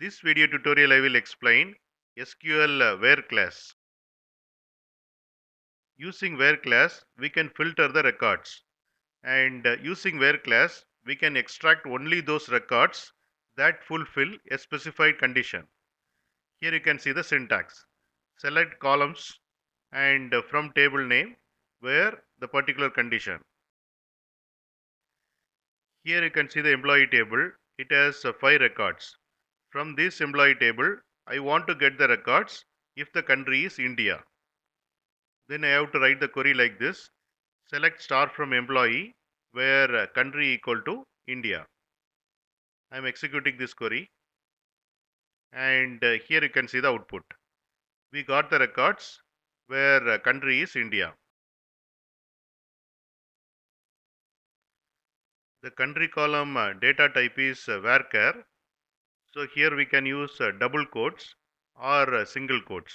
This video tutorial I will explain SQL uh, where class. Using where class we can filter the records and uh, using where class we can extract only those records that fulfill a specified condition. Here you can see the syntax. Select columns and uh, from table name where the particular condition. Here you can see the employee table. It has 5 records. From this employee table, I want to get the records if the country is India. Then I have to write the query like this. Select star from employee where uh, country equal to India. I am executing this query and uh, here you can see the output. We got the records where uh, country is India. The country column data type is varchar so here we can use uh, double quotes or uh, single quotes.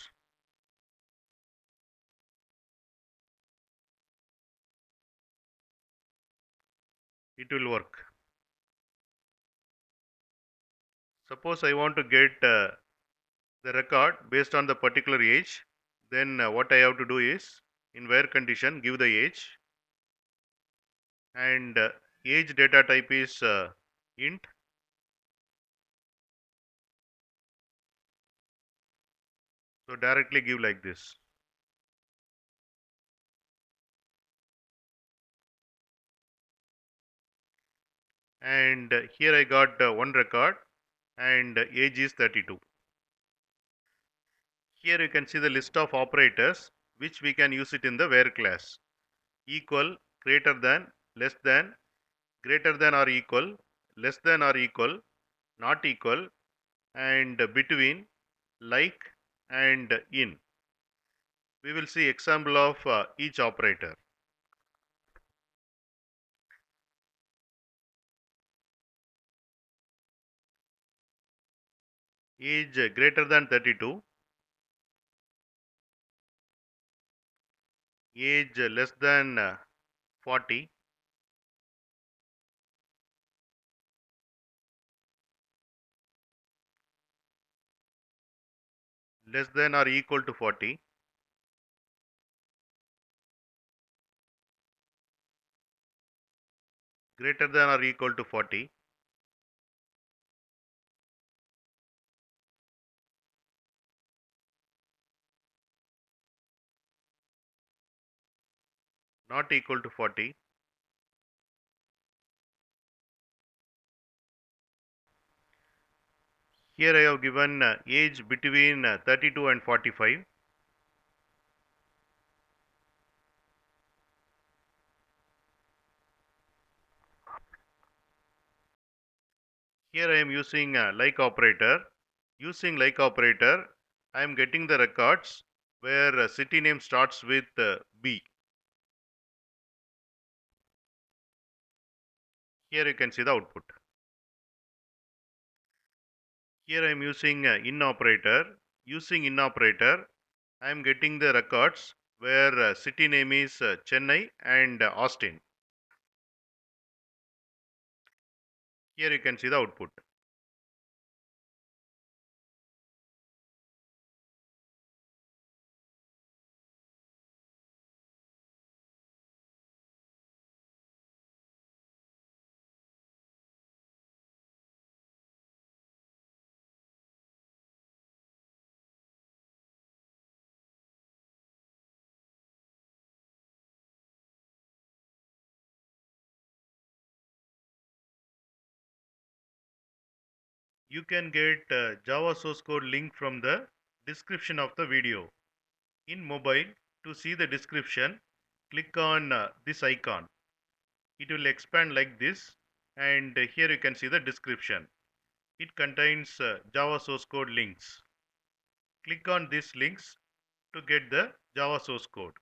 It will work. Suppose I want to get uh, the record based on the particular age, then uh, what I have to do is in where condition give the age and uh, age data type is uh, int So directly give like this. And here I got uh, one record and age is 32. Here you can see the list of operators which we can use it in the where class. Equal, greater than, less than, greater than or equal, less than or equal, not equal and between, like and in. We will see example of uh, each operator. is greater than 32 age less than uh, 40 less than or equal to 40 greater than or equal to 40 not equal to 40 Here I have given uh, age between uh, 32 and 45. Here I am using uh, like operator. Using like operator, I am getting the records where city name starts with B. Here you can see the output. Here I am using uh, in operator. Using in operator, I am getting the records where uh, city name is uh, Chennai and Austin. Here you can see the output. you can get uh, Java source code link from the description of the video. In mobile, to see the description, click on uh, this icon. It will expand like this and uh, here you can see the description. It contains uh, Java source code links. Click on these links to get the Java source code.